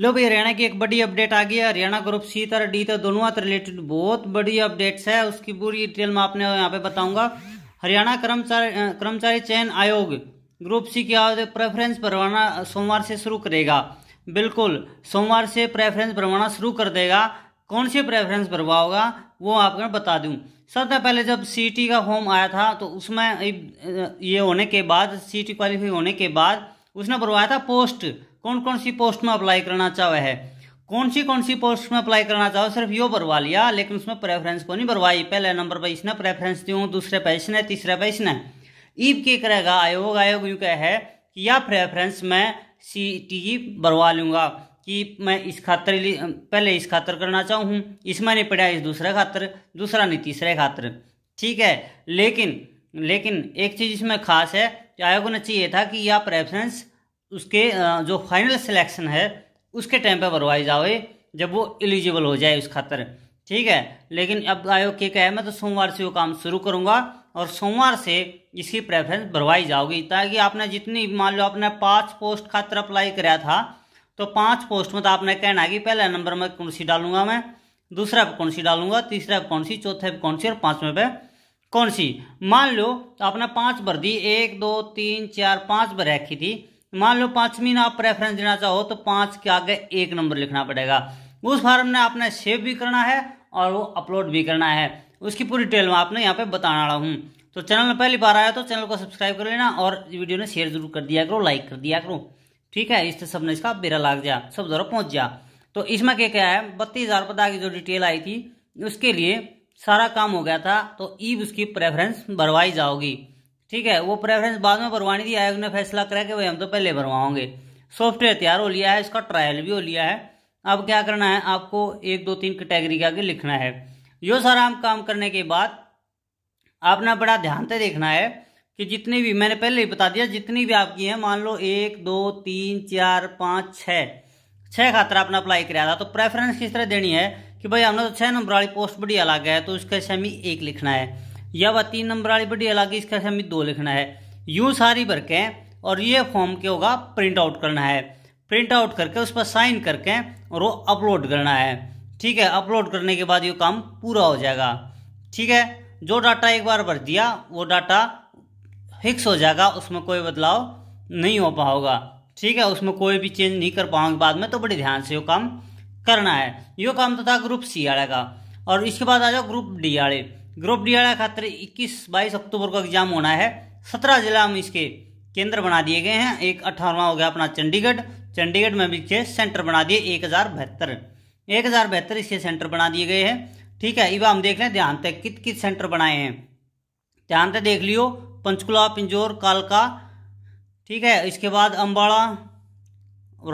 लो भाई हरियाणा की एक बड़ी अपडेट आ गई है हरियाणा ग्रुप सी तर डी तर दोनों रिलेटेड बहुत बड़ी अपडेट्स है उसकी पूरी डिटेल मैं आपने यहाँ पे बताऊंगा हरियाणा कर्मचारी कर्मचारी चयन आयोग ग्रुप सी की प्रेफरेंस भरवाना सोमवार से शुरू करेगा बिल्कुल सोमवार से प्रेफरेंस भरवाना शुरू कर देगा कौन सी प्रेफरेंस भरवाओगा वो आपको बता दूँ सबसे पहले जब सी का फॉर्म आया था तो उसमें ये होने के बाद सी क्वालिफाई होने के बाद उसने भरवाया था पोस्ट कौन कौन सी पोस्ट में अप्लाई करना चाहे है कौन सी कौन सी पोस्ट में अप्लाई करना चाहो सिर्फ यो भरवा लिया लेकिन उसमें प्रेफरेंस को नहीं भरवाई पहले नंबर पर इसने प्रेफरेंस दी दूसरे पर इसने तीसरे पर इसने ईब के करेगा आयोग आयोग यूँ कह है कि यह प्रेफरेंस मैं सी टी ई भरवा लूँगा कि मैं इस खातर पहले इस खातर करना चाहूँ इसमें नहीं पढ़ा इस दूसरे खातर दूसरा नहीं तीसरे खातर ठीक है लेकिन लेकिन एक चीज़ इसमें खास है आयोग ने चाहिए था कि यह प्रेफरेंस उसके जो फाइनल सिलेक्शन है उसके टाइम पर भरवाई जाए जब वो एलिजिबल हो जाए उस खातर ठीक है लेकिन अब आयोग के कहे मैं तो सोमवार से वो काम शुरू करूंगा और सोमवार से इसकी प्रेफरेंस भरवाई जाओगी ताकि आपने जितनी मान लो आपने पांच पोस्ट खातर अप्लाई कराया था तो पांच पोस्ट में तो आपने कहना कि पहले नंबर में कौन सी डालूंगा मैं दूसरा पे कौन सी डालूंगा तीसरा पे कौन सी चौथे पे कौन सी और पांचवे पे कौन सी मान लो तो आपने पांच भर दी एक दो तीन चार पांच भर रखी थी मान लो पांचवी ना आप प्रेफरेंस देना चाहो तो पांच के आगे एक नंबर लिखना पड़ेगा उस फॉर्म ने आपने सेव भी करना है और वो अपलोड भी करना है उसकी पूरी डिटेल में आपने यहाँ पे बताना रहा हूँ तो चैनल में पहली बार आया तो चैनल को सब्सक्राइब कर लेना और वीडियो ने शेयर जरूर कर दिया करो लाइक कर दिया करो ठीक है इससे ने इसका बेरा लाग जा सब जरा पहुंच जा तो इसमें क्या क्या है बत्तीस हजार पता की जो डिटेल आई थी उसके लिए सारा काम हो गया था तो ईब उसकी प्रेफरेंस भरवाई जाओगी ठीक है वो प्रेफरेंस बाद में भरवानी थी आयोग ने फैसला करा कि भाई हम तो पहले भरवाओगे सॉफ्टवेयर तैयार हो लिया है इसका ट्रायल भी हो लिया है अब क्या करना है आपको एक दो तीन कैटेगरी के आगे लिखना है यो सारा हम काम करने के बाद आपने बड़ा ध्यान से देखना है कि जितनी भी मैंने पहले ही बता दिया जितनी भी आपकी है मान लो एक दो तीन चार पाँच छः छः खातर आपने अप्लाई कराया था तो प्रेफरेंस किस तरह देनी है कि भाई हमने तो छः नंबर वाली पोस्ट बढ़िया गया है तो उसके सेमी एक लिखना है या वह तीन नंबर वाली बड़ी अलग इसका हमें दो लिखना है यू सारी भर के और ये फॉर्म के होगा प्रिंट आउट करना है प्रिंट आउट करके उस पर साइन करके और वो अपलोड करना है ठीक है अपलोड करने के बाद ये काम पूरा हो जाएगा ठीक है जो डाटा एक बार भर दिया वो डाटा फिक्स हो जाएगा उसमें कोई बदलाव नहीं हो पाओगा ठीक है उसमें कोई भी चेंज नहीं कर पाओगे बाद में तो बड़े ध्यान से वो काम करना है ये काम तो था ग्रुप सी आएगा और इसके बाद आ जाओ ग्रुप डी आड़े ग्रुप डीहड़ा खातर 21-22 अक्टूबर को एग्जाम होना है सत्रह जिला हम इसके केंद्र बना दिए गए हैं एक अठारवा हो गया अपना चंडीगढ़ चंडीगढ़ में भी सेंटर बना दिए एक हज़ार बहत्तर एक हज़ार बहत्तर इसके सेंटर बना दिए गए हैं ठीक है इवा हम देख लें ध्यान तक कित कित सेंटर बनाए हैं ध्यान तक देख लियो पंचकुला पिंजोर कालका ठीक है इसके बाद अम्बाड़ा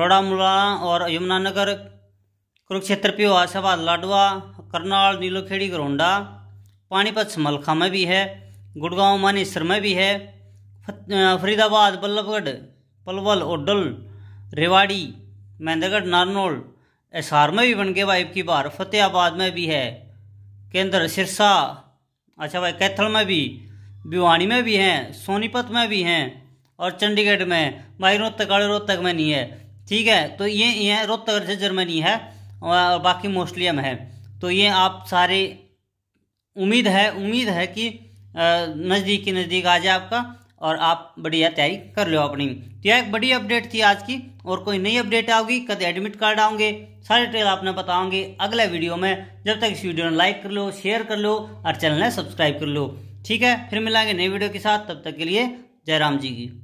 रोड़ा और यमुनानगर कुरुक्षेत्र पिओ आशाबाद लाडवा करनाल नीलोखेड़ी गरोंडा पानीपत समलखा में भी है गुड़गांव मानेसर में भी है फरीदाबाद बल्लभगढ़ पलवल ओडल रेवाड़ी महेंद्रगढ़ नारनौल एसार में भी बन गए भाई की बार फतेहाबाद में भी है केंद्र सिरसा अच्छा भाई कैथल में भी भिवानी में भी हैं सोनीपत में भी हैं और चंडीगढ़ में भाई रोहतक और रोहतक में नहीं है ठीक है तो ये ये रोहतक और झज्जर में नहीं है और बाकी मोस्टली में है तो ये आप सारे उम्मीद है उम्मीद है कि नज़दीक ही नज़दीक आ जाए आपका और आप बढ़िया तैयारी कर लो अपनी तो यह एक बड़ी अपडेट थी आज की और कोई नई अपडेट आओगी कद एडमिट कार्ड आओगे सारे डिटेल आपने बताओगे अगले वीडियो में जब तक इस वीडियो ने लाइक कर लो शेयर कर लो और चैनल ने सब्सक्राइब कर लो ठीक है फिर मिलाएंगे नई वीडियो के साथ तब तक के लिए जय राम जी की